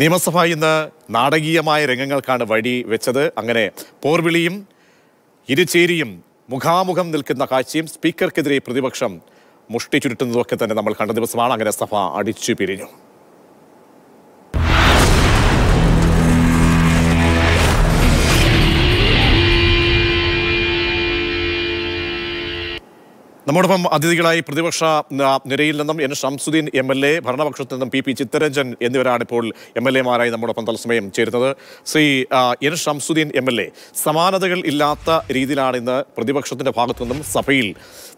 നിയമസഭ ഇന്ന് നാടകീയമായ രംഗങ്ങൾക്കാണ് വഴി വെച്ചത് അങ്ങനെ പോർവിളിയും ഇരുചേരിയും മുഖാമുഖം നിൽക്കുന്ന കാഴ്ചയും സ്പീക്കർക്കെതിരെ പ്രതിപക്ഷം മുഷ്ടി ചുരുട്ടുന്നതൊക്കെ തന്നെ നമ്മൾ കണ്ട ദിവസമാണ് അങ്ങനെ സഭ അടിച്ചു പിരിഞ്ഞു നമ്മോടൊപ്പം അതിഥികളായി പ്രതിപക്ഷ നിരയിൽ നിന്നും N Shamsuddin M L A ഭരണപക്ഷത്തു നിന്നും പി പി ചിത്തരഞ്ജൻ എന്നിവരാണ് ഇപ്പോൾ എം എൽ എമാരായി നമ്മോടൊപ്പം തത്സമയം ചേരുന്നത് Shri N Shamsuddin M L A സമാനതകൾ ഇല്ലാത്ത രീതിയിലാണ് ഇന്ന് പ്രതിപക്ഷത്തിൻ്റെ ഭാഗത്തു നിന്നും സഭയിൽ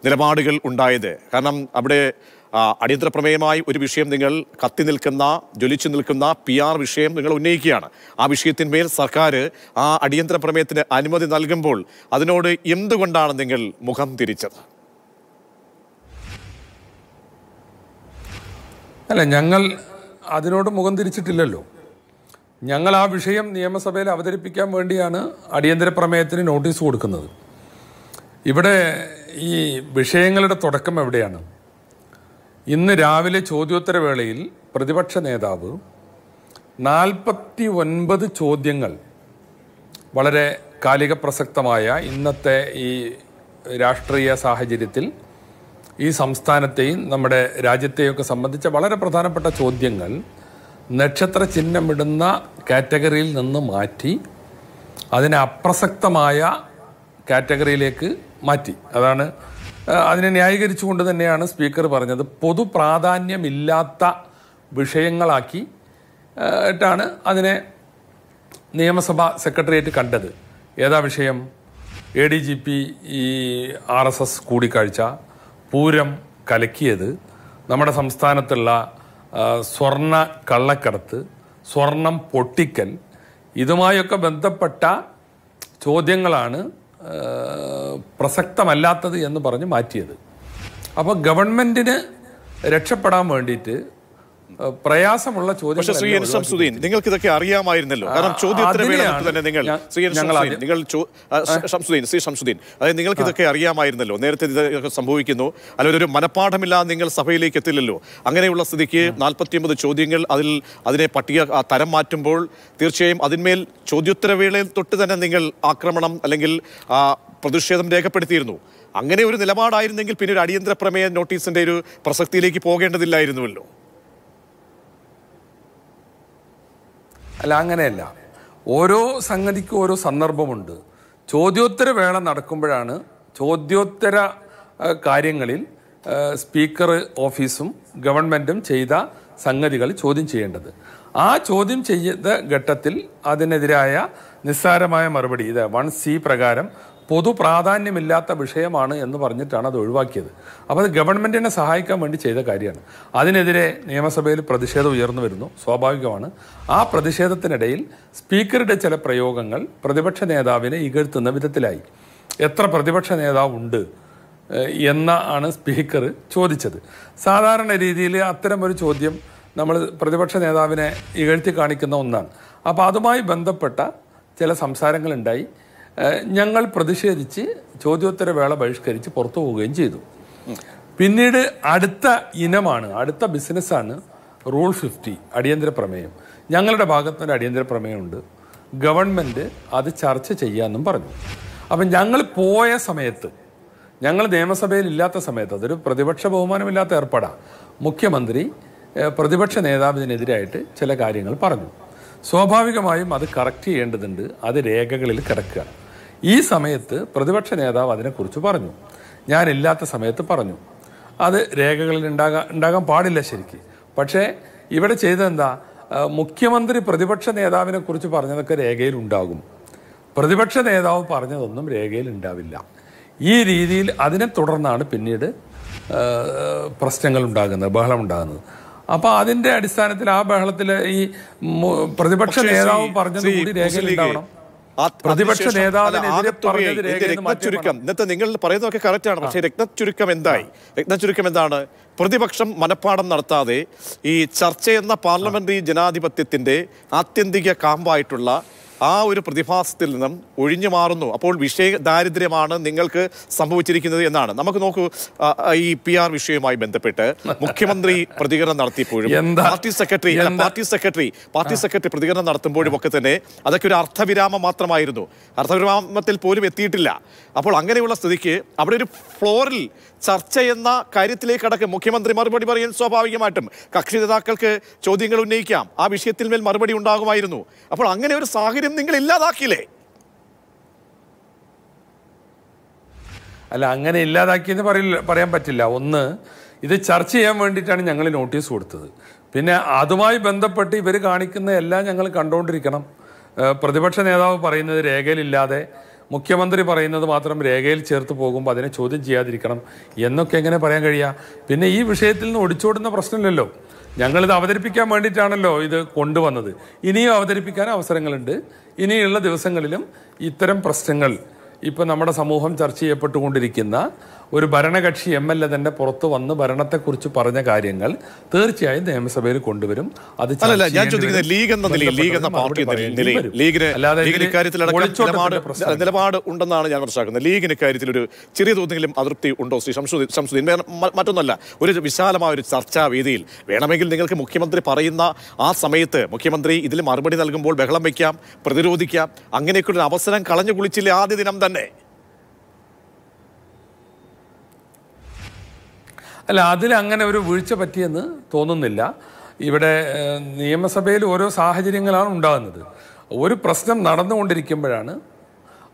നിലപാടുകൾ ഉണ്ടായത് കാരണം അവിടെ അടിയന്തര പ്രമേയമായി ഒരു വിഷയം നിങ്ങൾ കത്തി നിൽക്കുന്ന ജ്വലിച്ചു നിൽക്കുന്ന പി ആർ വിഷയം നിങ്ങൾ ഉന്നയിക്കുകയാണ് ആ വിഷയത്തിന്മേൽ സർക്കാർ ആ അടിയന്തര പ്രമേയത്തിന് അനുമതി നൽകുമ്പോൾ അതിനോട് എന്തുകൊണ്ടാണ് നിങ്ങൾ മുഖം തിരിച്ചത് അല്ല ഞങ്ങൾ അതിനോട് മുഖം തിരിച്ചിട്ടില്ലല്ലോ ഞങ്ങൾ ആ വിഷയം നിയമസഭയിൽ അവതരിപ്പിക്കാൻ വേണ്ടിയാണ് അടിയന്തര പ്രമേയത്തിന് നോട്ടീസ് കൊടുക്കുന്നത് ഇവിടെ ഈ വിഷയങ്ങളുടെ തുടക്കം എവിടെയാണ് ഇന്ന് രാവിലെ ചോദ്യോത്തരവേളയിൽ പ്രതിപക്ഷ നേതാവ് നാൽപ്പത്തി ഒൻപത് ചോദ്യങ്ങൾ വളരെ കാലിക പ്രസക്തമായ ഇന്നത്തെ ഈ രാഷ്ട്രീയ സാഹചര്യത്തിൽ ഈ സംസ്ഥാനത്തെയും നമ്മുടെ രാജ്യത്തെയും ഒക്കെ സംബന്ധിച്ച വളരെ പ്രധാനപ്പെട്ട ചോദ്യങ്ങൾ നക്ഷത്ര ചിഹ്നമിടുന്ന കാറ്റഗറിയിൽ നിന്ന് മാറ്റി അതിനെ അപ്രസക്തമായ കാറ്റഗറിയിലേക്ക് മാറ്റി അതാണ് അതിനെ ന്യായീകരിച്ചുകൊണ്ട് തന്നെയാണ് സ്പീക്കർ പറഞ്ഞത് പൊതു പ്രാധാന്യമില്ലാത്ത വിഷയങ്ങളാക്കി ാണ് അതിനെ നിയമസഭാ സെക്രട്ടേറിയറ്റ് കണ്ടത് ഏതാ വിഷയം എ ഡി ജി പി ഈ ആർ എസ് എസ് കൂടിക്കാഴ്ച പൂരം കലക്കിയത് നമ്മുടെ സംസ്ഥാനത്തുള്ള സ്വർണ്ണ കള്ളക്കടത്ത് സ്വർണം പൊട്ടിക്കൽ ഇതുമായൊക്കെ ബന്ധപ്പെട്ട ചോദ്യങ്ങളാണ് പ്രസക്തമല്ലാത്തത് എന്ന് പറഞ്ഞ് മാറ്റിയത് അപ്പോൾ ഗവൺമെൻറ്റിന് രക്ഷപ്പെടാൻ വേണ്ടിയിട്ട് പ്രയാസമുള്ള ചോദ്യം നിങ്ങൾക്ക് ഇതൊക്കെ അറിയാമായിരുന്നല്ലോ കാരണം ചോദ്യം തന്നെ നിങ്ങൾ നിങ്ങൾ ശ്രീ ശംസുദ്ദീൻ അതായത് നിങ്ങൾക്ക് ഇതൊക്കെ അറിയാമായിരുന്നല്ലോ നേരത്തെ ഇതൊക്കെ സംഭവിക്കുന്നു അല്ലെങ്കിൽ ഒരു മനപ്പാഠമില്ലാതെ നിങ്ങൾ സഭയിലേക്ക് എത്തില്ലല്ലോ അങ്ങനെയുള്ള സ്ഥിതിക്ക് നാൽപ്പത്തിയൊമ്പത് ചോദ്യങ്ങൾ അതിൽ അതിനെ പട്ടിക തരം മാറ്റുമ്പോൾ തീർച്ചയായും അതിന്മേൽ ചോദ്യോത്തരവേളയിൽ തൊട്ട് തന്നെ നിങ്ങൾ ആക്രമണം അല്ലെങ്കിൽ പ്രതിഷേധം രേഖപ്പെടുത്തിയിരുന്നു അങ്ങനെ ഒരു നിലപാടായിരുന്നെങ്കിൽ പിന്നെ ഒരു അടിയന്തര പ്രമേയ നോട്ടീസിൻ്റെ ഒരു പ്രസക്തിയിലേക്ക് പോകേണ്ടതില്ലായിരുന്നുവല്ലോ അല്ല അങ്ങനെയല്ല ഓരോ സംഗതിക്കും ഓരോ സന്ദർഭമുണ്ട് ചോദ്യോത്തര വേള നടക്കുമ്പോഴാണ് ചോദ്യോത്തര കാര്യങ്ങളിൽ സ്പീക്കർ ഓഫീസും ഗവൺമെൻറ്റും ചെയ്ത സംഗതികൾ ചോദ്യം ചെയ്യേണ്ടത് ആ ചോദ്യം ചെയ്ത ഘട്ടത്തിൽ അതിനെതിരായ നിസ്സാരമായ മറുപടി ഇത് വൺ സി പ്രകാരം പൊതു പ്രാധാന്യമില്ലാത്ത വിഷയമാണ് എന്ന് പറഞ്ഞിട്ടാണ് അത് ഒഴിവാക്കിയത് അപ്പോൾ അത് ഗവൺമെൻറ്റിനെ സഹായിക്കാൻ വേണ്ടി ചെയ്ത കാര്യമാണ് അതിനെതിരെ നിയമസഭയിൽ പ്രതിഷേധം ഉയർന്നു വരുന്നു സ്വാഭാവികമാണ് ആ പ്രതിഷേധത്തിനിടയിൽ സ്പീക്കറുടെ ചില പ്രയോഗങ്ങൾ പ്രതിപക്ഷ നേതാവിനെ ഇകഴ്ത്തുന്ന വിധത്തിലായി എത്ര പ്രതിപക്ഷ നേതാവുണ്ട് എന്ന ആണ് സ്പീക്കർ ചോദിച്ചത് സാധാരണ രീതിയിൽ അത്തരമൊരു ഒരു ചോദ്യം നമ്മൾ പ്രതിപക്ഷ നേതാവിനെ ഇകഴ്ത്തി കാണിക്കുന്ന ഒന്നാണ് അപ്പോൾ അതുമായി ബന്ധപ്പെട്ട ചില സംസാരങ്ങളുണ്ടായി ഞങ്ങൾ പ്രതിഷേധിച്ച് ചോദ്യോത്തരവേള ബഹിഷ്കരിച്ച് പുറത്തു പോവുകയും ചെയ്തു പിന്നീട് അടുത്ത ഇനമാണ് അടുത്ത ബിസിനസ്സാണ് റൂൾ ഫിഫ്റ്റി അടിയന്തര പ്രമേയം ഞങ്ങളുടെ ഭാഗത്ത് ഒരു അടിയന്തര പ്രമേയമുണ്ട് ഗവൺമെൻറ് അത് ചർച്ച ചെയ്യാമെന്നും പറഞ്ഞു അപ്പം ഞങ്ങൾ പോയ സമയത്ത് ഞങ്ങൾ നിയമസഭയിൽ ഇല്ലാത്ത സമയത്ത് അതൊരു പ്രതിപക്ഷ ബഹുമാനമില്ലാത്ത ഏർപ്പാടാണ് മുഖ്യമന്ത്രി പ്രതിപക്ഷ നേതാവിനെതിരായിട്ട് ചില കാര്യങ്ങൾ പറഞ്ഞു സ്വാഭാവികമായും അത് കറക്റ്റ് ചെയ്യേണ്ടതുണ്ട് അത് രേഖകളിൽ കിടക്കുക ഈ സമയത്ത് പ്രതിപക്ഷ നേതാവ് അതിനെക്കുറിച്ച് പറഞ്ഞു ഞാനില്ലാത്ത സമയത്ത് പറഞ്ഞു അത് രേഖകളിൽ ഉണ്ടാകാൻ ഉണ്ടാകാൻ പാടില്ല ശരിക്ക് പക്ഷേ ഇവിടെ ചെയ്തെന്താ മുഖ്യമന്ത്രി പ്രതിപക്ഷ നേതാവിനെ കുറിച്ച് പറഞ്ഞതൊക്കെ രേഖയിൽ ഉണ്ടാകും പ്രതിപക്ഷ നേതാവ് പറഞ്ഞതൊന്നും രേഖയിൽ ഉണ്ടാവില്ല ഈ രീതിയിൽ അതിനെ തുടർന്നാണ് പിന്നീട് പ്രശ്നങ്ങൾ ഉണ്ടാകുന്നത് ബഹളം ഉണ്ടാകുന്നത് അപ്പൊ അതിന്റെ അടിസ്ഥാനത്തിൽ ആ ബഹളത്തിൽ ഈ പ്രതിപക്ഷ നേതാവ് പറഞ്ഞത് കൂടി രേഖയിൽ ഉണ്ടാവണം പ്രതിപക്ഷ രക്തചുരുക്കം ഇന്നത്തെ നിങ്ങൾ പറയുന്നതൊക്കെ കറക്റ്റ് ആണ് പക്ഷേ രക്തചുരുക്കം എന്തായി രക്തചുരുക്കം എന്താണ് പ്രതിപക്ഷം മനഃപ്പാടം നടത്താതെ ഈ ചർച്ച എന്ന പാർലമെന്ററി ജനാധിപത്യത്തിന്റെ ആത്യന്തിക കാമ്പായിട്ടുള്ള ആ ഒരു പ്രതിഭാസത്തിൽ നിന്നും ഒഴിഞ്ഞു മാറുന്നു അപ്പോൾ വിഷയ ദാരിദ്ര്യമാണ് നിങ്ങൾക്ക് സംഭവിച്ചിരിക്കുന്നത് എന്നാണ് നമുക്ക് നോക്കൂ ഈ പി ആർ വിഷയവുമായി ബന്ധപ്പെട്ട് മുഖ്യമന്ത്രി പ്രതികരണം നടത്തിയപ്പോഴും party secretary party secretary party secretary പ്രതികരണം നടത്തുമ്പോഴും ഒക്കെ തന്നെ അതൊക്കെ ഒരു അർത്ഥവിരാമം മാത്രമായിരുന്നു അർത്ഥവിരാമത്തിൽ പോലും എത്തിയിട്ടില്ല അപ്പോൾ അങ്ങനെയുള്ള സ്ഥിതിക്ക് അവിടെ ഒരു ഫ്ലോറിൽ ചർച്ച എന്ന കാര്യത്തിലേക്ക് അടക്കം മുഖ്യമന്ത്രി മറുപടി പറയാൻ സ്വാഭാവികമായിട്ടും കക്ഷി നേതാക്കൾക്ക് ചോദ്യങ്ങൾ ഉന്നയിക്കാം ആ വിഷയത്തിൽ മേൽ മറുപടി ഉണ്ടാകുമായിരുന്നു അപ്പോൾ അങ്ങനെ ഒരു സാഹചര്യം സാഹചര്യം നിങ്ങൾ ഇല്ലാതാക്കിയില്ലേ അല്ല അങ്ങനെ ഇല്ലാതാക്കിയെന്ന് പറയില്ല പറയാൻ പറ്റില്ല ഒന്ന് ഇത് ചർച്ച ചെയ്യാൻ വേണ്ടിയിട്ടാണ് ഞങ്ങൾ നോട്ടീസ് കൊടുത്തത് പിന്നെ അതുമായി ബന്ധപ്പെട്ട് ഇവർ കാണിക്കുന്ന എല്ലാം ഞങ്ങൾ കണ്ടുകൊണ്ടിരിക്കണം പ്രതിപക്ഷ നേതാവ് പറയുന്നത് രേഖയിലില്ലാതെ മുഖ്യമന്ത്രി പറയുന്നത് മാത്രം രേഖയിൽ ചേർത്ത് പോകുമ്പോൾ അതിനെ ചോദ്യം ചെയ്യാതിരിക്കണം എന്നൊക്കെ എങ്ങനെ പറയാൻ കഴിയുക പിന്നെ ഈ വിഷയത്തിൽ നിന്ന് ഒടിച്ചോടുന്ന പ്രശ്നമില്ലല്ലോ ഞങ്ങളിത് അവതരിപ്പിക്കാൻ വേണ്ടിയിട്ടാണല്ലോ ഇത് കൊണ്ടുവന്നത് ഇനിയും അവതരിപ്പിക്കാൻ അവസരങ്ങളുണ്ട് ഇനിയുള്ള ദിവസങ്ങളിലും ഇത്തരം പ്രശ്നങ്ങൾ ഇപ്പം നമ്മുടെ സമൂഹം ചർച്ച ചെയ്യപ്പെട്ടുകൊണ്ടിരിക്കുന്ന ഒരു ഭരണകക്ഷി എം എൽ എ തന്നെ പുറത്തു വന്ന് ഭരണത്തെക്കുറിച്ച് പറഞ്ഞ കാര്യങ്ങൾ തീർച്ചയായും നിയമസഭയിൽ കൊണ്ടുവരും അത് ഞാൻ ചോദിക്കുന്നത് ലീഗ് എന്ന നിലയിൽ ലീഗ് എന്ന പാർട്ടി നിലയിൽ നിലപാട് ഉണ്ടെന്നാണ് ഞാൻ മനസ്സിലാക്കുന്നത് ലീഗിന് കാര്യത്തിൽ ഒരു ചെറിയ തോതിലെങ്കിലും അതൃപ്തി ഉണ്ടോ ശ്രീ ശംസുദ്ദീൻ ശംസുദ്ദീൻ മറ്റൊന്നല്ല ഒരു വിശാലമായ ഒരു ചർച്ചാ വേദിയിൽ വേണമെങ്കിൽ നിങ്ങൾക്ക് മുഖ്യമന്ത്രി പറയുന്ന ആ സമയത്ത് മുഖ്യമന്ത്രി ഇതിൽ മറുപടി നൽകുമ്പോൾ ബഹളം വയ്ക്കാം പ്രതിരോധിക്കാം അങ്ങനെയൊക്കെ ഒരു അവസരം കളഞ്ഞു കുളിച്ചില്ല ആദ്യ ദിനം തന്നെ അല്ല അങ്ങനെ ഒരു വീഴ്ച പറ്റിയെന്ന് തോന്നുന്നില്ല ഇവിടെ നിയമസഭയിൽ ഓരോ സാഹചര്യങ്ങളാണ് ഉണ്ടാകുന്നത് ഒരു പ്രശ്നം നടന്നുകൊണ്ടിരിക്കുമ്പോഴാണ്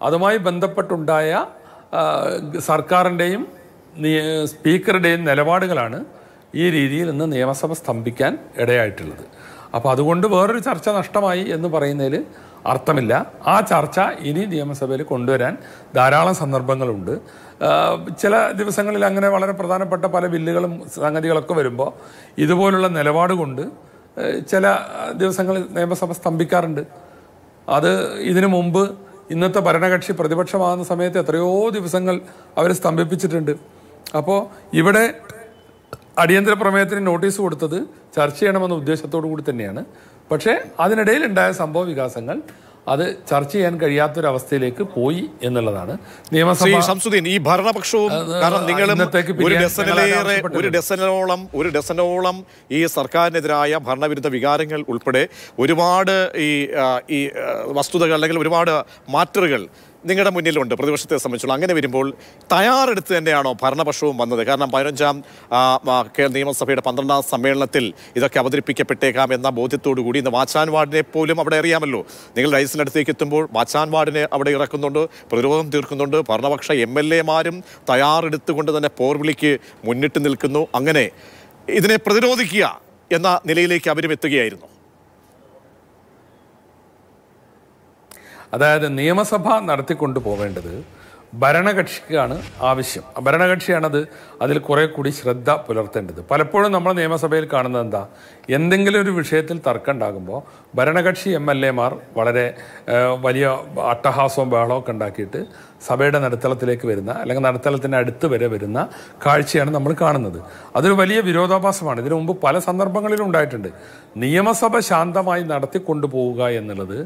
അതുമായി ബന്ധപ്പെട്ടുണ്ടായ സർക്കാരിൻ്റെയും സ്പീക്കറുടെയും നിലപാടുകളാണ് ഈ രീതിയിൽ ഇന്ന് നിയമസഭ സ്തംഭിക്കാൻ ഇടയായിട്ടുള്ളത് അപ്പോൾ അതുകൊണ്ട് വേറൊരു ചർച്ച നഷ്ടമായി എന്ന് പറയുന്നതിൽ അർത്ഥമില്ല ആ ചർച്ച ഇനി നിയമസഭയിൽ കൊണ്ടുവരാൻ ധാരാളം സന്ദർഭങ്ങളുണ്ട് ചില ദിവസങ്ങളിൽ അങ്ങനെ വളരെ പ്രധാനപ്പെട്ട പല ബില്ലുകളും സംഗതികളൊക്കെ വരുമ്പോൾ ഇതുപോലുള്ള നിലപാട് കൊണ്ട് ചില ദിവസങ്ങളിൽ നിയമസഭ സ്തംഭിക്കാറുണ്ട് അത് ഇതിനു മുമ്പ് ഇന്നത്തെ ഭരണകക്ഷി പ്രതിപക്ഷമാകുന്ന സമയത്ത് എത്രയോ ദിവസങ്ങൾ അവർ സ്തംഭിപ്പിച്ചിട്ടുണ്ട് അപ്പോൾ ഇവിടെ അടിയന്തര പ്രമേയത്തിന് നോട്ടീസ് കൊടുത്തത് ചർച്ച ചെയ്യണമെന്ന ഉദ്ദേശത്തോടു കൂടി തന്നെയാണ് പക്ഷേ അതിനിടയിൽ ഉണ്ടായ സംഭവ വികാസങ്ങൾ അത് ചർച്ച ചെയ്യാൻ കഴിയാത്തൊരവസ്ഥയിലേക്ക് പോയി എന്നുള്ളതാണ് നിയമസഭ ഈ ഭരണപക്ഷവും കാരണം നിങ്ങളും ഒരു ഒരു ഡസനോളം ഒരു ഈ സർക്കാരിനെതിരായ ഭരണവിരുദ്ധ വികാരങ്ങൾ ഉൾപ്പെടെ ഒരുപാട് ഈ വസ്തുതകൾ അല്ലെങ്കിൽ ഒരുപാട് മാറ്ററുകൾ നിങ്ങളുടെ മുന്നിലുണ്ട് പ്രതിപക്ഷത്തെ സംബന്ധിച്ചുള്ള അങ്ങനെ വരുമ്പോൾ തയ്യാറെടുത്ത് തന്നെയാണോ ഭരണപക്ഷവും വന്നത് കാരണം പതിനഞ്ചാം നിയമസഭയുടെ പന്ത്രണ്ടാം സമ്മേളനത്തിൽ ഇതൊക്കെ അവതരിപ്പിക്കപ്പെട്ടേക്കാം എന്ന ബോധ്യത്തോടു കൂടി ഇന്ന് വാച്ചാൻ വാർഡിനെ പോലും അവിടെ അറിയാമല്ലോ നിങ്ങൾ റൈസിനടുത്തേക്ക് എത്തുമ്പോൾ വാച്ചാൻ വാർഡിനെ അവിടെ ഇറക്കുന്നുണ്ട് പ്രതിരോധം തീർക്കുന്നുണ്ട് ഭരണപക്ഷ എം എൽ എമാരും തയ്യാറെടുത്തുകൊണ്ട് തന്നെ പോർവിളിക്ക് മുന്നിട്ട് നിൽക്കുന്നു അങ്ങനെ ഇതിനെ പ്രതിരോധിക്കുക എന്ന നിലയിലേക്ക് അവരും എത്തുകയായിരുന്നു അതായത് നിയമസഭ നടത്തിക്കൊണ്ടു പോവേണ്ടത് ഭരണകക്ഷിക്കാണ് ആവശ്യം ഭരണകക്ഷിയാണത് അതിൽ കുറേ കൂടി ശ്രദ്ധ പുലർത്തേണ്ടത് പലപ്പോഴും നമ്മൾ നിയമസഭയിൽ കാണുന്നത് എന്താ എന്തെങ്കിലും ഒരു വിഷയത്തിൽ തർക്കം ഉണ്ടാകുമ്പോൾ ഭരണകക്ഷി എം എൽ മാർ വളരെ വലിയ അട്ടഹാസവും ഒക്കെ ഉണ്ടാക്കിയിട്ട് സഭയുടെ നടുത്തളത്തിലേക്ക് വരുന്ന അല്ലെങ്കിൽ നടുത്തളത്തിൻ്റെ അടുത്ത് വരെ വരുന്ന കാഴ്ചയാണ് നമ്മൾ കാണുന്നത് അതൊരു വലിയ വിരോധാഭാസമാണ് ഇതിനു മുമ്പ് പല സന്ദർഭങ്ങളിലും ഉണ്ടായിട്ടുണ്ട് നിയമസഭ ശാന്തമായി നടത്തിക്കൊണ്ടു പോവുക എന്നുള്ളത്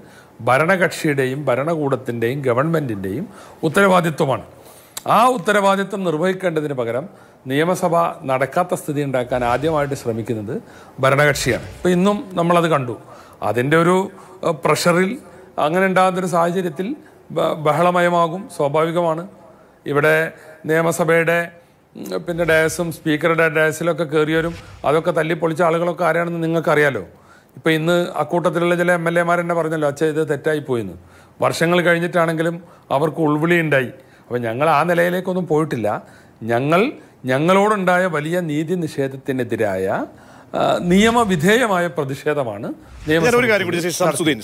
ഭരണകക്ഷിയുടെയും ഭരണകൂടത്തിൻ്റെയും ഗവൺമെൻറ്റിൻ്റെയും ഉത്തരവാദിത്വമാണ് ആ ഉത്തരവാദിത്വം നിർവഹിക്കേണ്ടതിന് പകരം നിയമസഭ നടക്കാത്ത സ്ഥിതി ഉണ്ടാക്കാൻ ആദ്യമായിട്ട് ശ്രമിക്കുന്നത് ഭരണകക്ഷിയാണ് ഇപ്പോൾ ഇന്നും നമ്മളത് കണ്ടു അതിൻ്റെ ഒരു പ്രഷറിൽ അങ്ങനെ ഉണ്ടാകുന്നൊരു സാഹചര്യത്തിൽ ബഹളമയമാകും സ്വാഭാവികമാണ് ഇവിടെ നിയമസഭയുടെ പിന്നെ ഡയസും സ്പീക്കറുടെ ഡയസിലൊക്കെ കയറിയവരും അതൊക്കെ തല്ലിപ്പൊളിച്ച ആളുകളൊക്കെ ആരാണെന്ന് നിങ്ങൾക്കറിയാലോ ഇപ്പോൾ ഇന്ന് അക്കൂട്ടത്തിലുള്ള ചില എം എൽ എമാർ തന്നെ പറഞ്ഞല്ലോ അച്ഛ ഇത് തെറ്റായി പോയെന്ന് വർഷങ്ങൾ കഴിഞ്ഞിട്ടാണെങ്കിലും അവർക്ക് ഉൾവിളി ഉണ്ടായി അപ്പോൾ ഞങ്ങൾ ആ നിലയിലേക്കൊന്നും പോയിട്ടില്ല ഞങ്ങൾ ഞങ്ങളോടുണ്ടായ വലിയ നീതി നിഷേധത്തിനെതിരായ നിയമവിധേയമായ പ്രതിഷേധമാണ് ഒരു കാര്യം കൂടി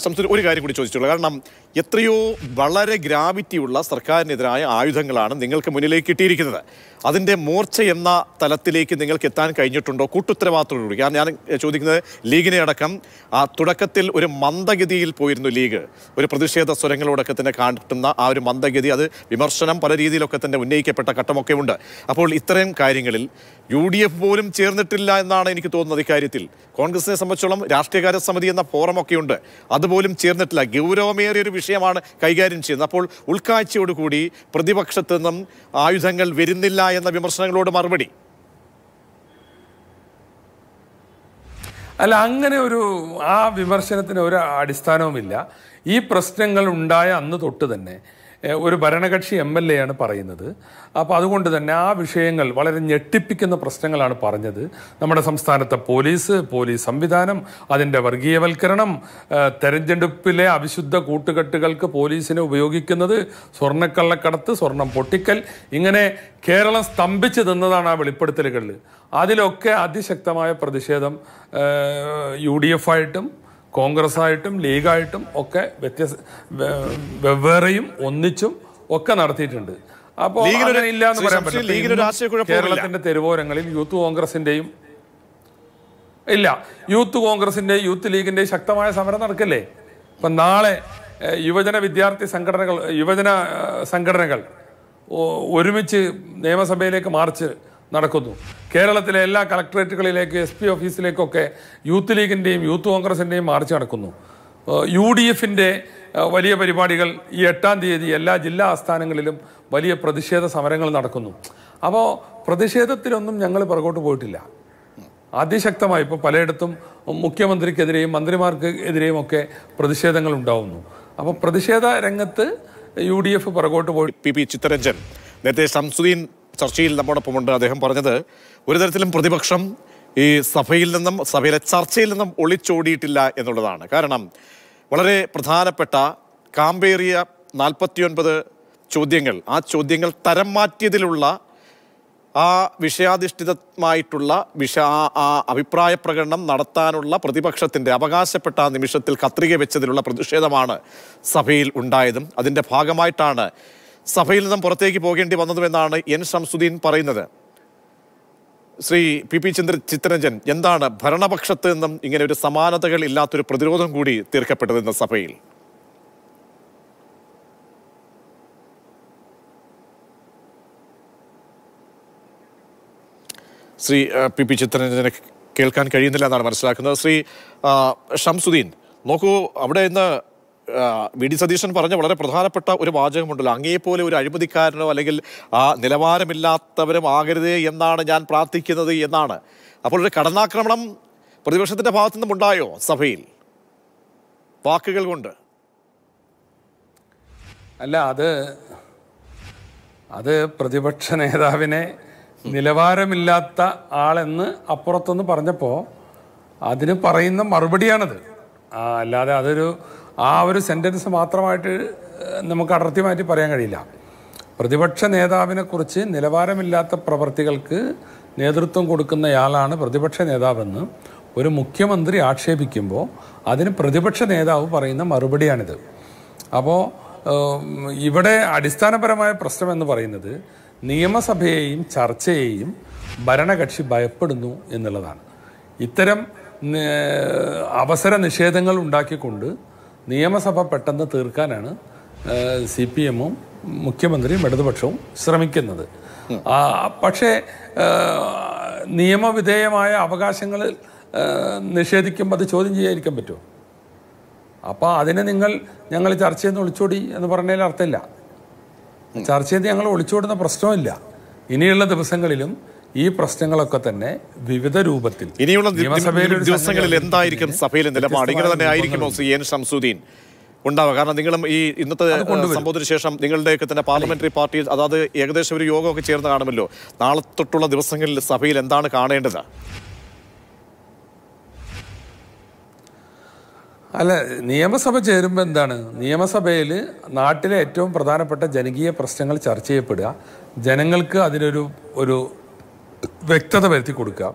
സംസുദ്ദീൻ ഒരു കാര്യം കൂടി ചോദിച്ചുള്ളൂ കാരണം എത്രയോ വളരെ ഗ്രാവിറ്റിയുള്ള സർക്കാരിനെതിരായ ആയുധങ്ങളാണ് നിങ്ങൾക്ക് മുന്നിലേക്ക് കിട്ടിയിരിക്കുന്നത് അതിൻ്റെ മൂർച്ച എന്ന തലത്തിലേക്ക് നിങ്ങൾക്ക് എത്താൻ കഴിഞ്ഞിട്ടുണ്ടോ കൂട്ടുത്തരവാദിത്തോടുകൂടി കാരണം ഞാൻ ചോദിക്കുന്നത് ലീഗിനെ അടക്കം ആ തുടക്കത്തിൽ ഒരു മന്ദഗതിയിൽ പോയിരുന്നു ലീഗ് ഒരു പ്രതിഷേധ സ്വരങ്ങളോടൊക്കെ തന്നെ കാണിട്ടുന്ന ആ ഒരു മന്ദഗതി അത് വിമർശനം പല രീതിയിലൊക്കെ തന്നെ ഉന്നയിക്കപ്പെട്ട ഘട്ടമൊക്കെ ഉണ്ട് അപ്പോൾ ഇത്രയും കാര്യങ്ങളിൽ യു ഡി എഫ് പോലും ചേർന്നിട്ടില്ല എന്നാണ് എനിക്ക് തോന്നുന്നത് ഇക്കാര്യത്തിൽ കോൺഗ്രസിനെ സംബന്ധിച്ചോളം രാഷ്ട്രീയകാര്യ സമിതി എന്ന ഫോറമൊക്കെ ഉണ്ട് അതുപോലും ചേർന്നിട്ടില്ല ഗൗരവമേറിയ ഒരു വിഷയമാണ് കൈകാര്യം ചെയ്യുന്നത് അപ്പോൾ ഉൾക്കാഴ്ചയോടുകൂടി പ്രതിപക്ഷത്തു നിന്നും ആയുധങ്ങൾ വരുന്നില്ല എന്ന വിമർശനങ്ങളോട് മറുപടി അല്ല അങ്ങനെ ഒരു ആ വിമർശനത്തിന് ഒരു അടിസ്ഥാനവുമില്ല ഈ പ്രശ്നങ്ങൾ ഉണ്ടായ അന്ന് തൊട്ട് തന്നെ ഒരു ഭരണകക്ഷി എം എൽ എ ആണ് പറയുന്നത് അപ്പോൾ അതുകൊണ്ട് തന്നെ ആ വിഷയങ്ങൾ വളരെ ഞെട്ടിപ്പിക്കുന്ന പ്രശ്നങ്ങളാണ് പറഞ്ഞത് നമ്മുടെ സംസ്ഥാനത്തെ പോലീസ് പോലീസ് സംവിധാനം അതിൻ്റെ വർഗീയവൽക്കരണം തെരഞ്ഞെടുപ്പിലെ അവിശുദ്ധ കൂട്ടുകെട്ടുകൾക്ക് പോലീസിനെ ഉപയോഗിക്കുന്നത് സ്വർണ്ണക്കള്ളക്കടത്ത് സ്വർണം പൊട്ടിക്കൽ ഇങ്ങനെ കേരളം സ്തംഭിച്ച് നിന്നതാണ് ആ വെളിപ്പെടുത്തലുകളിൽ അതിലൊക്കെ അതിശക്തമായ പ്രതിഷേധം യു ഡി എഫ് ആയിട്ടും കോൺഗ്രസ് ആയിട്ടും ലീഗായിട്ടും ഒക്കെ വ്യത്യസ്ത വെവ്വേറെയും ഒന്നിച്ചും ഒക്കെ നടത്തിയിട്ടുണ്ട് അപ്പോൾ ഇല്ല എന്ന് പറയാൻ പറ്റില്ല കേരളത്തിന്റെ തെരുവോരങ്ങളിൽ യൂത്ത് കോൺഗ്രസിന്റെയും ഇല്ല യൂത്ത് കോൺഗ്രസിന്റെ യൂത്ത് ലീഗിന്റെ ശക്തമായ സമരം നടക്കല്ലേ ഇപ്പൊ നാളെ യുവജന വിദ്യാർത്ഥി സംഘടനകൾ യുവജന സംഘടനകൾ ഒരുമിച്ച് നിയമസഭയിലേക്ക് മാർച്ച് നടക്കുന്നു കേരളത്തിലെ എല്ലാ കളക്ടറേറ്റുകളിലേക്ക് എസ് പി ഓഫീസിലേക്കൊക്കെ യൂത്ത് ലീഗിൻ്റെയും യൂത്ത് കോൺഗ്രസിൻ്റെയും മാർച്ച് നടക്കുന്നു യു ഡി എഫിൻ്റെ വലിയ പരിപാടികൾ ഈ എട്ടാം തീയതി എല്ലാ ജില്ലാ ആസ്ഥാനങ്ങളിലും വലിയ പ്രതിഷേധ സമരങ്ങൾ നടക്കുന്നു അപ്പോൾ പ്രതിഷേധത്തിലൊന്നും ഞങ്ങൾ പുറകോട്ട് പോയിട്ടില്ല അതിശക്തമായി ഇപ്പോൾ പലയിടത്തും മുഖ്യമന്ത്രിക്കെതിരെയും മന്ത്രിമാർക്ക് എതിരെയും ഒക്കെ പ്രതിഷേധങ്ങൾ ഉണ്ടാവുന്നു അപ്പോൾ പ്രതിഷേധ രംഗത്ത് യു ഡി എഫ് പുറകോട്ട് പോയി പി പി ചിത്തരഞ്ജൻ നേരത്തെ ശംസുദ്ദീൻ ചർച്ചയിൽ നമ്മോടൊപ്പമുണ്ട് അദ്ദേഹം പറഞ്ഞത് ഒരു തരത്തിലും പ്രതിപക്ഷം ഈ സഭയിൽ നിന്നും സഭയിലെ ചർച്ചയിൽ നിന്നും ഒളിച്ചോടിയിട്ടില്ല എന്നുള്ളതാണ് കാരണം വളരെ പ്രധാനപ്പെട്ട കാമ്പേറിയ നാൽപ്പത്തിയൊൻപത് ചോദ്യങ്ങൾ ആ ചോദ്യങ്ങൾ തരം മാറ്റിയതിലുള്ള ആ വിഷയാധിഷ്ഠിതമായിട്ടുള്ള വിഷ ആ അഭിപ്രായ പ്രകടനം നടത്താനുള്ള പ്രതിപക്ഷത്തിൻ്റെ അവകാശപ്പെട്ട ആ നിമിഷത്തിൽ കത്രിക വെച്ചതിലുള്ള പ്രതിഷേധമാണ് സഭയിൽ ഉണ്ടായതും അതിൻ്റെ ഭാഗമായിട്ടാണ് സഭയിൽ നിന്നും പുറത്തേക്ക് പോകേണ്ടി വന്നതുമെന്നാണ് എൻ ശംസുദ്ദീൻ പറയുന്നത് ശ്രീ പി പി ചന്ദ്ര ചിത്രരഞ്ജൻ എന്താണ് ഭരണപക്ഷത്ത് നിന്നും ഇങ്ങനെ ഒരു സമാനതകൾ ഇല്ലാത്തൊരു പ്രതിരോധം കൂടി തീർക്കപ്പെട്ടത് സഭയിൽ ശ്രീ പി പി ചിത്രരഞ്ജനെ കേൾക്കാൻ കഴിയുന്നില്ല എന്നാണ് മനസ്സിലാക്കുന്നത് ശ്രീ ഷംസുദ്ദീൻ നോക്കൂ അവിടെ ഇന്ന് വി ഡി സതീശൻ പറഞ്ഞ വളരെ പ്രധാനപ്പെട്ട ഒരു വാചകമുണ്ടല്ലോ അങ്ങേപ്പോലെ ഒരു അഴിമതിക്കാരനോ അല്ലെങ്കിൽ ആ നിലവാരമില്ലാത്തവരും ആകരുതേ എന്നാണ് ഞാൻ പ്രാർത്ഥിക്കുന്നത് എന്നാണ് അപ്പോൾ ഒരു കടന്നാക്രമണം പ്രതിപക്ഷത്തിൻ്റെ ഭാഗത്തു നിന്നുമുണ്ടായോ സഭയിൽ വാക്കുകൾ കൊണ്ട് അല്ല അത് അത് പ്രതിപക്ഷ നേതാവിനെ നിലവാരമില്ലാത്ത ആളെന്ന് അപ്പുറത്തുനിന്ന് പറഞ്ഞപ്പോൾ അതിന് പറയുന്ന മറുപടിയാണത് അല്ലാതെ അതൊരു ആ ഒരു സെൻറ്റൻസ് മാത്രമായിട്ട് നമുക്ക് അടർത്തി മാറ്റി പറയാൻ കഴിയില്ല പ്രതിപക്ഷ നേതാവിനെക്കുറിച്ച് നിലവാരമില്ലാത്ത പ്രവർത്തികൾക്ക് നേതൃത്വം കൊടുക്കുന്നയാളാണ് പ്രതിപക്ഷ നേതാവെന്ന് ഒരു മുഖ്യമന്ത്രി ആക്ഷേപിക്കുമ്പോൾ അതിന് പ്രതിപക്ഷ നേതാവ് പറയുന്ന മറുപടിയാണിത് അപ്പോൾ ഇവിടെ അടിസ്ഥാനപരമായ പ്രശ്നമെന്ന് പറയുന്നത് നിയമസഭയെയും ചർച്ചയെയും ഭരണകക്ഷി ഭയപ്പെടുന്നു എന്നുള്ളതാണ് ഇത്തരം അവസര നിഷേധങ്ങൾ ഉണ്ടാക്കിക്കൊണ്ട് നിയമസഭ പെട്ടെന്ന് തീർക്കാനാണ് സി പി എമ്മും മുഖ്യമന്ത്രിയും ഇടതുപക്ഷവും ശ്രമിക്കുന്നത് പക്ഷേ നിയമവിധേയമായ അവകാശങ്ങൾ നിഷേധിക്കുമ്പോൾ അത് ചോദ്യം ചെയ്യാതിരിക്കാൻ പറ്റുമോ അപ്പോൾ അതിനെ നിങ്ങൾ ഞങ്ങൾ ചർച്ച ചെയ്യുന്ന ഒളിച്ചോടി എന്ന് പറഞ്ഞതിൽ അർത്ഥമില്ല ചർച്ച ചെയ്ത് ഞങ്ങൾ ഒളിച്ചോടുന്ന പ്രശ്നമില്ല ഇനിയുള്ള ദിവസങ്ങളിലും ഈ പ്രശ്നങ്ങളൊക്കെ തന്നെ വിവിധ രൂപത്തിൽ ഇനിയുള്ള ദിവസങ്ങളിൽ എന്തായിരിക്കും സഭയിലെ നിലപാട് ഇങ്ങനെ തന്നെ ആയിരിക്കുമോ സി എൻ ഉണ്ടാവുക കാരണം നിങ്ങളും ഈ ഇന്നത്തെ സംഭവത്തിന് ശേഷം നിങ്ങളുടെയൊക്കെ തന്നെ പാർലമെന്ററി പാർട്ടി അതായത് ഏകദേശം ഒരു യോഗമൊക്കെ ചേർന്ന് കാണുമല്ലോ നാളെ തൊട്ടുള്ള ദിവസങ്ങളിൽ സഭയിൽ എന്താണ് കാണേണ്ടത് അല്ല നിയമസഭ ചേരുമ്പോൾ എന്താണ് നിയമസഭയിൽ നാട്ടിലെ ഏറ്റവും പ്രധാനപ്പെട്ട ജനകീയ പ്രശ്നങ്ങൾ ചർച്ച ചെയ്യപ്പെടുക ജനങ്ങൾക്ക് അതിനൊരു ഒരു വ്യക്തത വരുത്തി കൊടുക്കുക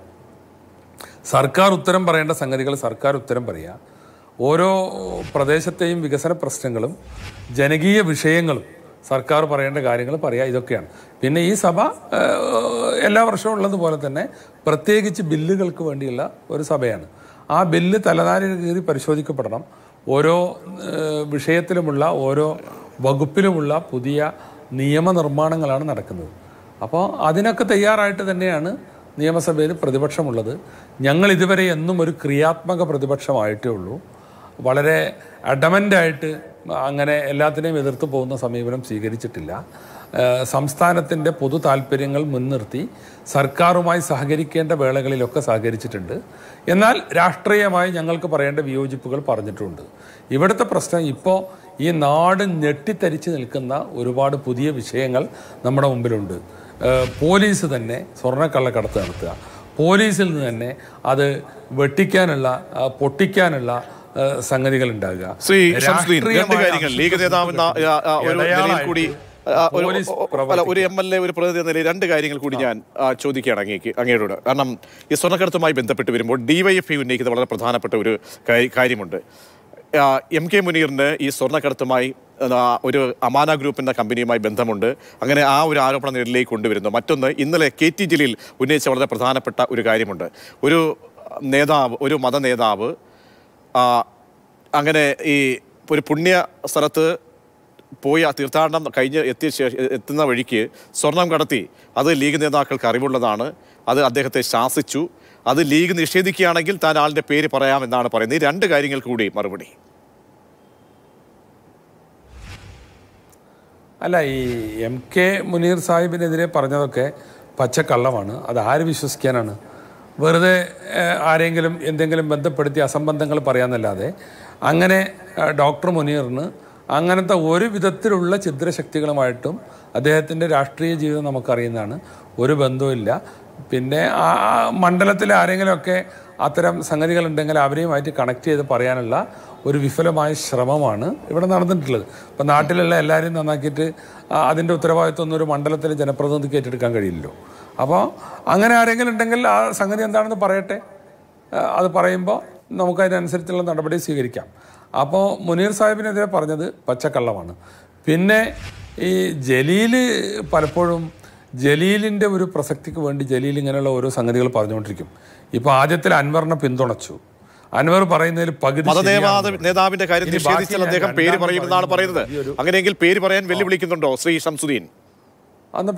സർക്കാർ ഉത്തരം പറയേണ്ട സംഗതികൾ സർക്കാർ ഉത്തരം പറയുക ഓരോ പ്രദേശത്തെയും വികസന പ്രശ്നങ്ങളും ജനകീയ വിഷയങ്ങളും സർക്കാർ പറയേണ്ട കാര്യങ്ങൾ പറയുക ഇതൊക്കെയാണ് പിന്നെ ഈ സഭ എല്ലാ വർഷവും ഉള്ളതുപോലെ തന്നെ പ്രത്യേകിച്ച് ബില്ലുകൾക്ക് വേണ്ടിയുള്ള ഒരു സഭയാണ് ആ ബില്ല് തലനാരിൽ കീറി പരിശോധിക്കപ്പെടണം ഓരോ വിഷയത്തിലുമുള്ള ഓരോ വകുപ്പിലുമുള്ള പുതിയ നിയമനിർമ്മാണങ്ങളാണ് നടക്കുന്നത് അപ്പോൾ അതിനൊക്കെ തയ്യാറായിട്ട് തന്നെയാണ് നിയമസഭയിൽ പ്രതിപക്ഷമുള്ളത് ഞങ്ങൾ ഇതുവരെ എന്നും ഒരു ക്രിയാത്മക പ്രതിപക്ഷമായിട്ടേ ഉള്ളൂ വളരെ അഡമൻ്റായിട്ട് അങ്ങനെ എല്ലാത്തിനെയും എതിർത്ത് പോകുന്ന സമീപനം സ്വീകരിച്ചിട്ടില്ല സംസ്ഥാനത്തിൻ്റെ പൊതു താല്പര്യങ്ങൾ മുൻനിർത്തി സർക്കാരുമായി സഹകരിക്കേണ്ട വേളകളിലൊക്കെ സഹകരിച്ചിട്ടുണ്ട് എന്നാൽ രാഷ്ട്രീയമായി ഞങ്ങൾക്ക് പറയേണ്ട വിയോജിപ്പുകൾ പറഞ്ഞിട്ടുണ്ട് ഇവിടുത്തെ പ്രശ്നം ഇപ്പോൾ ഈ നാട് ഞെട്ടിത്തരിച്ച് നിൽക്കുന്ന ഒരുപാട് പുതിയ വിഷയങ്ങൾ നമ്മുടെ മുമ്പിലുണ്ട് പോലീസ് തന്നെ സ്വർണ്ണക്കള്ളക്കടത്ത് നടത്തുക പോലീസിൽ നിന്ന് തന്നെ അത് വെട്ടിക്കാനുള്ള പൊട്ടിക്കാനുള്ള സംഗതികൾ ഉണ്ടാകുക ശ്രീ രണ്ട് കാര്യങ്ങൾ ഒരു കൂടി ഒരു എം എൽ എ ഒരു പ്രതിനിധി എന്ന നിലയിൽ രണ്ട് കാര്യങ്ങൾ കൂടി ഞാൻ ചോദിക്കുകയാണ് അങ്ങേക്ക് അങ്ങേടോട് കാരണം ഈ സ്വർണ്ണക്കടത്തുമായി ബന്ധപ്പെട്ട് വരുമ്പോൾ ഡിവൈഎഫ്ഐ e ഉന്നയിക്കുന്ന വളരെ പ്രധാനപ്പെട്ട ഒരു കാര്യമുണ്ട് എം കെ മുനീറിന് ഈ സ്വർണ്ണക്കടത്തുമായി ഒരു അമാന ഗ്രൂപ്പ് എന്ന കമ്പനിയുമായി ബന്ധമുണ്ട് അങ്ങനെ ആ ഒരു ആരോപണം നിരയിലേക്ക് കൊണ്ടുവരുന്നു മറ്റൊന്ന് ഇന്നലെ കെ ടി ജലീൽ ഉന്നയിച്ച വളരെ പ്രധാനപ്പെട്ട ഒരു കാര്യമുണ്ട് ഒരു നേതാവ് ഒരു മത നേതാവ് അങ്ങനെ ഈ ഒരു പുണ്യ സ്ഥലത്ത് പോയി തീർത്ഥാടനം കഴിഞ്ഞ് എത്തിയ എത്തുന്ന വഴിക്ക് സ്വർണം കടത്തി അത് ലീഗ് നേതാക്കൾക്ക് അറിവുള്ളതാണ് അത് അദ്ദേഹത്തെ ശാസിച്ചു അത് ലീഗ് നിഷേധിക്കുകയാണെങ്കിൽ താൻ ആളിൻ്റെ പേര് പറയാമെന്നാണ് പറയുന്നത് ഈ രണ്ട് കാര്യങ്ങൾ കൂടി മറുപടി അല്ല ഈ എം കെ മുനീർ സാഹിബിനെതിരെ പറഞ്ഞതൊക്കെ പച്ചക്കള്ളമാണ് അത് ആര് വിശ്വസിക്കാനാണ് വെറുതെ ആരെങ്കിലും എന്തെങ്കിലും ബന്ധപ്പെടുത്തി അസംബന്ധങ്ങൾ പറയാമെന്നല്ലാതെ അങ്ങനെ ഡോക്ടർ മുനീറിന് അങ്ങനത്തെ ഒരു വിധത്തിലുള്ള ചിദ്രശക്തികളുമായിട്ടും അദ്ദേഹത്തിൻ്റെ രാഷ്ട്രീയ ജീവിതം നമുക്കറിയുന്നതാണ് ഒരു ഇല്ല പിന്നെ ആ മണ്ഡലത്തിൽ ആരെങ്കിലുമൊക്കെ അത്തരം സംഗതികളുണ്ടെങ്കിൽ അവരെയുമായിട്ട് കണക്ട് ചെയ്ത് പറയാനുള്ള ഒരു വിഫലമായ ശ്രമമാണ് ഇവിടെ നടന്നിട്ടുള്ളത് ഇപ്പം നാട്ടിലുള്ള എല്ലാവരെയും നന്നാക്കിയിട്ട് അതിൻ്റെ ഉത്തരവാദിത്വം ഒന്നും ഒരു മണ്ഡലത്തിലെ ജനപ്രതിനിധിക്ക് ഏറ്റെടുക്കാൻ കഴിയില്ലല്ലോ അപ്പോൾ അങ്ങനെ ആരെങ്കിലും ഉണ്ടെങ്കിൽ ആ സംഗതി എന്താണെന്ന് പറയട്ടെ അത് പറയുമ്പോൾ നമുക്കതിനനുസരിച്ചുള്ള നടപടി സ്വീകരിക്കാം അപ്പോൾ മുനീർ സാഹിബിനെതിരെ പറഞ്ഞത് പച്ചക്കള്ളമാണ് പിന്നെ ഈ ജലീൽ പലപ്പോഴും ജലീലിൻ്റെ ഒരു പ്രസക്തിക്ക് വേണ്ടി ജലീൽ ഇങ്ങനെയുള്ള ഓരോ സംഗതികൾ പറഞ്ഞുകൊണ്ടിരിക്കും ഇപ്പൊ ആദ്യത്തിൽ അൻവറിനെ പിന്തുണച്ചു അൻവർ പറയുന്നതിൽ പകുതി നേതാവിന്റെ കാര്യത്തിൽ അദ്ദേഹം പേര് പറയുമെന്നാണ് പറയുന്നത് അങ്ങനെയെങ്കിൽ പേര് പറയാൻ വെല്ലുവിളിക്കുന്നുണ്ടോ ശ്രീ ഷംസുദ്ദീൻ അന്ന്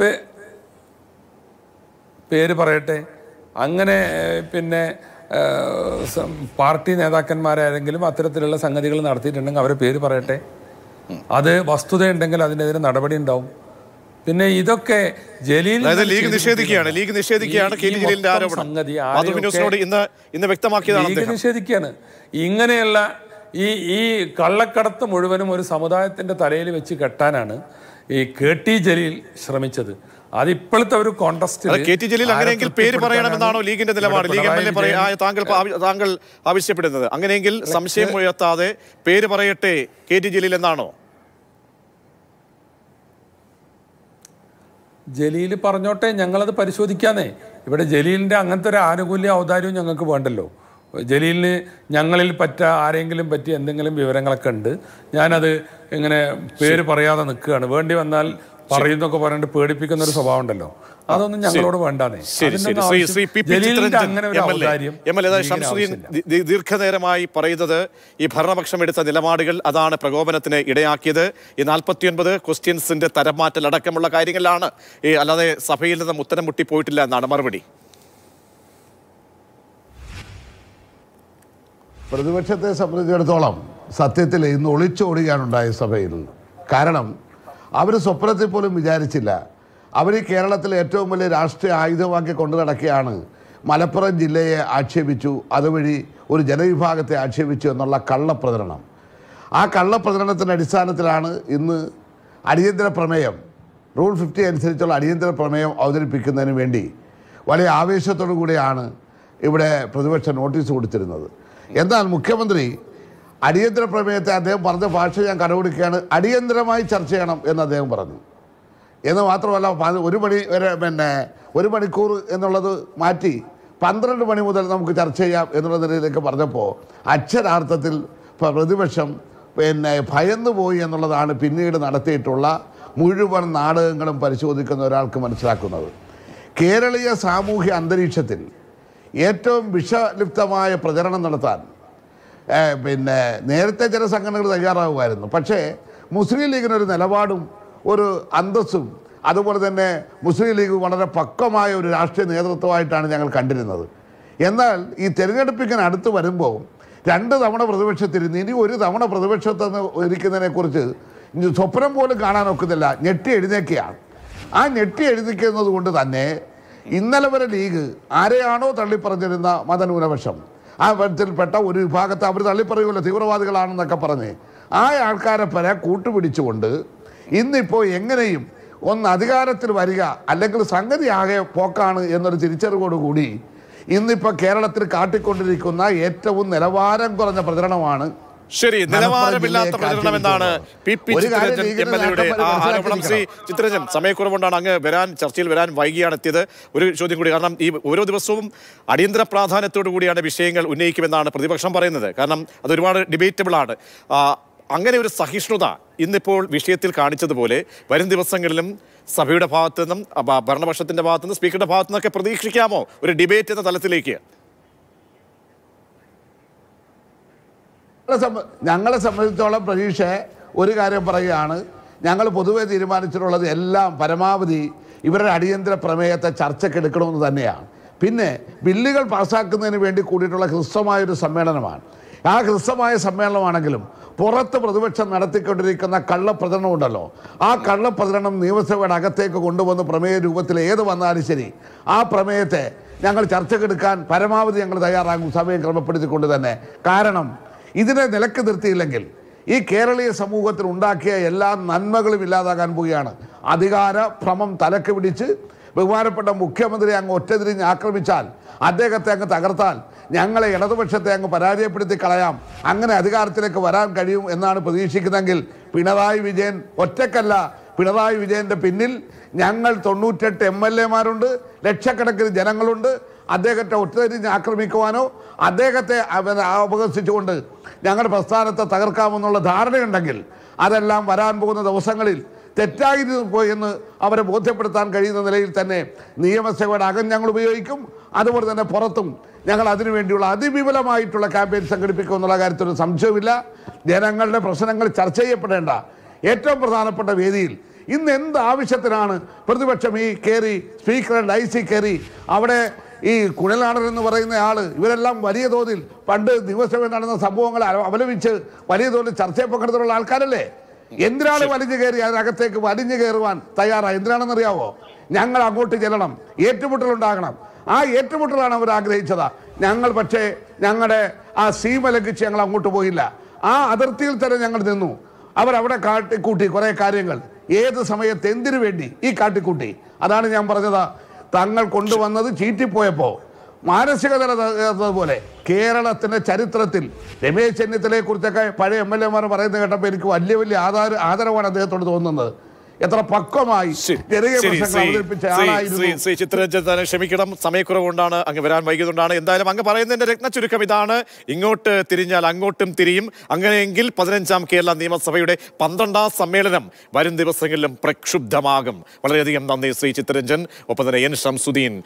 പേര് പറയട്ടെ അങ്ങനെ പിന്നെ പാർട്ടി നേതാക്കന്മാരായെങ്കിലും അത്തരത്തിലുള്ള സംഗതികൾ നടത്തിയിട്ടുണ്ടെങ്കിൽ അവരെ പേര് പറയട്ടെ അത് വസ്തുതയുണ്ടെങ്കിൽ അതിനെതിരെ നടപടി ഉണ്ടാവും പിന്നെ ഇതൊക്കെ ജലീൽ ലീഗ് നിഷേധിക്കുകയാണ് ലീഗ് നിഷേധിക്കുകയാണ് കെ ടി ജലീലിന്റെ ആരോപണം സംഗതി ഇന്ന് ഇന്ന് വ്യക്തമാക്കിയതാണ് ലീഗ് നിഷേധിക്കുകയാണ് ഇങ്ങനെയുള്ള ഈ ഈ കള്ളക്കടത്ത് മുഴുവനും ഒരു സമുദായത്തിന്റെ തലയിൽ വെച്ച് കെട്ടാനാണ് ഈ കെ ടി ജലീൽ ശ്രമിച്ചത് അതിപ്പോഴത്തെ ഒരു കോൺട്രസ്റ്റ് കെ ടി ജലീൽ അങ്ങനെയെങ്കിൽ പേര് പറയണമെന്നാണോ ലീഗിന്റെ നിലപാട് ലീഗ് എം എൽ എ താങ്കൾ താങ്കൾ ആവശ്യപ്പെടുന്നത് അങ്ങനെയെങ്കിൽ സംശയം ഉയർത്താതെ പേര് പറയട്ടെ കെ ടി ജലീൽ എന്നാണോ ജലീൽ പറഞ്ഞോട്ടെ ഞങ്ങളത് പരിശോധിക്കാന്നേ ഇവിടെ ജലീലിൻ്റെ അങ്ങനത്തെ ഒരു ആനുകൂല്യ ഔദാര്യവും ഞങ്ങൾക്ക് വേണ്ടല്ലോ ജലീലിന് ഞങ്ങളിൽ പറ്റ ആരെങ്കിലും പറ്റി എന്തെങ്കിലും വിവരങ്ങളൊക്കെ ഉണ്ട് ഞാനത് ഇങ്ങനെ പേര് പറയാതെ നിൽക്കുകയാണ് വേണ്ടി വന്നാൽ പറയുന്നൊക്കെ പറഞ്ഞിട്ട് പേടിപ്പിക്കുന്ന ഒരു സ്വഭാവം ഉണ്ടല്ലോ അതൊന്നും ഞങ്ങളോട് വേണ്ടാന്നേ ദീർഘനേരമായി പറയുന്നത് ഈ ഭരണപക്ഷം എടുത്ത നിലപാടുകൾ അതാണ് പ്രകോപനത്തിന് ഇടയാക്കിയത് ഈ നാൽപ്പത്തിയൊൻപത് ക്വസ്റ്റ്യൻസിന്റെ തരം മാറ്റൽ അടക്കമുള്ള ഈ അല്ലാതെ സഭയിൽ നിന്ന് ഉത്തരം മുട്ടിപ്പോയിട്ടില്ല എന്നാണ് മറുപടി പ്രതിപക്ഷത്തെ സംബന്ധിച്ചിടത്തോളം സത്യത്തിൽ ഇന്ന് ഒളിച്ചോടുകയാണുണ്ടായ സഭയിൽ കാരണം അവർ സ്വപ്നത്തിൽ പോലും വിചാരിച്ചില്ല അവർ കേരളത്തിലെ ഏറ്റവും വലിയ രാഷ്ട്രീയ ആയുധമാക്കി കൊണ്ടു നടക്കുകയാണ് മലപ്പുറം ജില്ലയെ ആക്ഷേപിച്ചു അതുവഴി ഒരു ജനവിഭാഗത്തെ ആക്ഷേപിച്ചു എന്നുള്ള കള്ളപ്രചരണം ആ കള്ളപ്രചരണത്തിൻ്റെ അടിസ്ഥാനത്തിലാണ് ഇന്ന് അടിയന്തര പ്രമേയം റൂൾ ഫിഫ്റ്റി അനുസരിച്ചുള്ള അടിയന്തര പ്രമേയം അവതരിപ്പിക്കുന്നതിന് വേണ്ടി വലിയ ആവേശത്തോടു കൂടിയാണ് ഇവിടെ പ്രതിപക്ഷം നോട്ടീസ് കൊടുത്തിരുന്നത് എന്നാൽ മുഖ്യമന്ത്രി അടിയന്തര പ്രമേയത്തെ അദ്ദേഹം പറഞ്ഞ ഭാഷ ഞാൻ കടപിടിക്കുകയാണ് അടിയന്തരമായി ചർച്ച ചെയ്യണം എന്ന് അദ്ദേഹം പറഞ്ഞു എന്ന് മാത്രമല്ല ഒരു മണി വരെ പിന്നെ ഒരു മണിക്കൂർ എന്നുള്ളത് മാറ്റി പന്ത്രണ്ട് മണി മുതൽ നമുക്ക് ചർച്ച ചെയ്യാം എന്നുള്ള നിലയിലേക്ക് പറഞ്ഞപ്പോൾ അക്ഷരാർത്ഥത്തിൽ പ്രതിപക്ഷം പിന്നെ ഭയന്നു പോയി എന്നുള്ളതാണ് പിന്നീട് നടത്തിയിട്ടുള്ള മുഴുവൻ നാടകങ്ങളും പരിശോധിക്കുന്ന ഒരാൾക്ക് മനസ്സിലാക്കുന്നത് കേരളീയ സാമൂഹ്യ അന്തരീക്ഷത്തിൽ ഏറ്റവും വിഷലിപ്തമായ പ്രചരണം നടത്താൻ പിന്നെ നേരത്തെ ചില സംഘടനകൾ തയ്യാറാവുമായിരുന്നു പക്ഷേ മുസ്ലിം ലീഗിനൊരു നിലപാടും ഒരു അന്തസ്സും അതുപോലെ തന്നെ മുസ്ലിം ലീഗ് വളരെ പക്വമായ ഒരു രാഷ്ട്രീയ നേതൃത്വമായിട്ടാണ് ഞങ്ങൾ കണ്ടിരുന്നത് എന്നാൽ ഈ തിരഞ്ഞെടുപ്പിങ്ങനെ അടുത്ത് വരുമ്പോൾ രണ്ട് തവണ പ്രതിപക്ഷത്തിരുന്ന് ഇനി ഒരു തവണ പ്രതിപക്ഷത്തെന്ന് ഇരിക്കുന്നതിനെക്കുറിച്ച് സ്വപ്നം പോലും കാണാൻ ഒക്കുന്നില്ല ഞെട്ടി എഴുന്നേക്കുകയാണ് ആ ഞെട്ടി എഴുതിക്കുന്നത് കൊണ്ട് തന്നെ ഇന്നലെ വരെ ലീഗ് ആരെയാണോ തള്ളിപ്പറഞ്ഞിരുന്ന മതന്യൂനപക്ഷം ആ വിധത്തിൽപ്പെട്ട ഒരു വിഭാഗത്തെ അവർ തള്ളിപ്പറയുമല്ലോ തീവ്രവാദികളാണെന്നൊക്കെ പറഞ്ഞ് ആ ആൾക്കാരെ പല കൂട്ടുപിടിച്ചുകൊണ്ട് ഇന്നിപ്പോൾ എങ്ങനെയും ഒന്ന് അധികാരത്തിൽ വരിക അല്ലെങ്കിൽ സംഗതി ആകെ പോക്കാണ് എന്നൊരു കൂടി ഇന്നിപ്പോൾ കേരളത്തിൽ കാട്ടിക്കൊണ്ടിരിക്കുന്ന ഏറ്റവും നിലവാരം കുറഞ്ഞ പ്രചരണമാണ് ശരി നിലവാരമില്ലാത്ത പ്രചരണം എന്നാണ് P P Chitharanjan M L എയുടെ ആ ആരോപണം ശ്രീ ചിത്രരഞ്ജൻ സമയക്കുറവുകൊണ്ടാണ് അങ്ങ് വരാൻ ചർച്ചയിൽ വരാൻ വൈകിയാണ് എത്തിയത് ഒരു ചോദ്യം കൂടി കാരണം ഈ ഓരോ ദിവസവും അടിയന്തര പ്രാധാന്യത്തോടു കൂടിയാണ് വിഷയങ്ങൾ ഉന്നയിക്കുമെന്നാണ് പ്രതിപക്ഷം പറയുന്നത് കാരണം അത് ഒരുപാട് ഡിബേറ്റബിളാണ് അങ്ങനെ ഒരു സഹിഷ്ണുത ഇന്നിപ്പോൾ വിഷയത്തിൽ കാണിച്ചതുപോലെ വരും ദിവസങ്ങളിലും സഭയുടെ ഭാഗത്തു നിന്നും ഭരണപക്ഷത്തിൻ്റെ ഭാഗത്തു നിന്നും സ്പീക്കറുടെ ഭാഗത്തു നിന്നൊക്കെ പ്രതീക്ഷിക്കാമോ ഒരു ഡിബേറ്റ് എന്ന തലത്തിലേക്ക് ഞങ്ങളെ സംബന്ധിച്ചോളം പ്രതീക്ഷ ഒരു കാര്യം പറയുകയാണ് ഞങ്ങൾ പൊതുവെ തീരുമാനിച്ചിട്ടുള്ളത് എല്ലാം പരമാവധി ഇവരുടെ അടിയന്തര പ്രമേയത്തെ ചർച്ചക്കെടുക്കണമെന്ന് തന്നെയാണ് പിന്നെ ബില്ലുകൾ പാസ്സാക്കുന്നതിന് വേണ്ടി കൂടിയിട്ടുള്ള ഹൃസ്വമായൊരു സമ്മേളനമാണ് ആ ഹൃസ്വമായ സമ്മേളനമാണെങ്കിലും പുറത്ത് പ്രതിപക്ഷം നടത്തിക്കൊണ്ടിരിക്കുന്ന കള്ളപ്രചരണം ഉണ്ടല്ലോ ആ കള്ളപ്രചരണം നിയമസഭയുടെ അകത്തേക്ക് കൊണ്ടുവന്ന് പ്രമേയ രൂപത്തിൽ ഏത് വന്നാലും ശരി ആ പ്രമേയത്തെ ഞങ്ങൾ ചർച്ചക്കെടുക്കാൻ പരമാവധി ഞങ്ങൾ തയ്യാറാകും സമയം ക്രമപ്പെടുത്തിക്കൊണ്ട് തന്നെ കാരണം ഇതിനെ നിലക്ക് നിർത്തിയില്ലെങ്കിൽ ഈ കേരളീയ സമൂഹത്തിൽ ഉണ്ടാക്കിയ എല്ലാ നന്മകളും ഇല്ലാതാകാൻ പോവുകയാണ് അധികാര ഭ്രമം തലക്ക് പിടിച്ച് ബഹുമാനപ്പെട്ട മുഖ്യമന്ത്രി അങ്ങ് ഒറ്റതിരിഞ്ഞ് ആക്രമിച്ചാൽ അദ്ദേഹത്തെ അങ്ങ് തകർത്താൽ ഞങ്ങളെ ഇടതുപക്ഷത്തെ അങ്ങ് പരാജയപ്പെടുത്തി കളയാം അങ്ങനെ അധികാരത്തിലേക്ക് വരാൻ കഴിയും എന്നാണ് പ്രതീക്ഷിക്കുന്നതെങ്കിൽ പിണറായി വിജയൻ ഒറ്റക്കല്ല പിണറായി വിജയൻ്റെ പിന്നിൽ ഞങ്ങൾ തൊണ്ണൂറ്റെട്ട് എം എൽ എമാരുണ്ട് ലക്ഷക്കണക്കിന് ജനങ്ങളുണ്ട് അദ്ദേഹത്തെ ഒത്തുതിരിഞ്ഞ് ആക്രമിക്കുവാനോ അദ്ദേഹത്തെ അപഹസിച്ചുകൊണ്ട് ഞങ്ങളുടെ പ്രസ്ഥാനത്തെ തകർക്കാമെന്നുള്ള ധാരണയുണ്ടെങ്കിൽ അതെല്ലാം വരാൻ പോകുന്ന ദിവസങ്ങളിൽ തെറ്റായിരുന്നു പോയി എന്ന് അവരെ ബോധ്യപ്പെടുത്താൻ കഴിയുന്ന നിലയിൽ തന്നെ നിയമസഭയുടെ അകം ഞങ്ങൾ ഉപയോഗിക്കും അതുപോലെ തന്നെ പുറത്തും ഞങ്ങൾ അതിനുവേണ്ടിയുള്ള അതിവിപുലമായിട്ടുള്ള ക്യാമ്പയിൻ സംഘടിപ്പിക്കും എന്നുള്ള കാര്യത്തിൽ സംശയമില്ല ജനങ്ങളുടെ പ്രശ്നങ്ങൾ ചർച്ച ചെയ്യപ്പെടേണ്ട ഏറ്റവും പ്രധാനപ്പെട്ട വേദിയിൽ ഇന്ന് എന്ത് ആവശ്യത്തിനാണ് പ്രതിപക്ഷം ഈ കയറി സ്പീക്കറുടെ ഐ സി കയറി അവിടെ ഈ കുഴൽനാടൻ എന്ന് പറയുന്ന ആൾ ഇവരെല്ലാം വലിയ തോതിൽ പണ്ട് ദിവസമേ നടന്ന സംഭവങ്ങൾ അവലംബിച്ച് വലിയ തോതിൽ ചർച്ചയെ പങ്കെടുത്തുള്ള ആൾക്കാരല്ലേ എന്തിനാണ് വലിഞ്ഞു കയറി അതിനകത്തേക്ക് വലിഞ്ഞു കയറുവാൻ തയ്യാറായി എന്തിനാണെന്നറിയാവോ ഞങ്ങൾ അങ്ങോട്ട് ചെല്ലണം ഏറ്റുമുട്ടലുണ്ടാകണം ആ ഏറ്റുമുട്ടലാണ് അവർ ആഗ്രഹിച്ചതാ ഞങ്ങൾ പക്ഷേ ഞങ്ങളുടെ ആ സീമ ലംഘിച്ച് ഞങ്ങൾ അങ്ങോട്ട് പോയില്ല ആ അതിർത്തിയിൽ തന്നെ ഞങ്ങൾ നിന്നു അവർ അവിടെ കാട്ടിക്കൂട്ടി കുറേ കാര്യങ്ങൾ ഏത് സമയത്ത് എന്തിനു വേണ്ടി ഈ കാട്ടിക്കൂട്ടി അതാണ് ഞാൻ പറഞ്ഞതാ തങ്ങൾ കൊണ്ടുവന്നത് ചീറ്റിപ്പോയപ്പോ മാനസികതല പോലെ കേരളത്തിന്റെ ചരിത്രത്തിൽ രമേശ് ചെന്നിത്തലയെ കുറിച്ചൊക്കെ പഴയ എം എൽ എമാർ പറയുന്നത് കേട്ടപ്പോൾ എനിക്ക് വലിയ വലിയ ആധാര ആദരവാണ് അദ്ദേഹത്തോട് തോന്നുന്നത് എത്ര പക്വമായി ശ്രീ ചിത്രരഞ്ജൻ ക്ഷമിക്കണം സമയക്കുറവുകൊണ്ടാണ് അങ്ങ് വരാൻ വൈകിയതുകൊണ്ടാണ് എന്തായാലും അങ്ങ് പറയുന്നതിന്റെ രത്ന ചുരുക്കം ഇതാണ് ഇങ്ങോട്ട് തിരിഞ്ഞാൽ അങ്ങോട്ടും തിരിയും അങ്ങനെയെങ്കിൽ പതിനഞ്ചാം കേരള നിയമസഭയുടെ പന്ത്രണ്ടാം സമ്മേളനം വരും ദിവസങ്ങളിലും പ്രക്ഷുബ്ധമാകും വളരെയധികം നന്ദി ശ്രീ ചിത്രരഞ്ജൻ ഒപ്പം തന്നെ എൻ ഷംസുദ്ദീൻ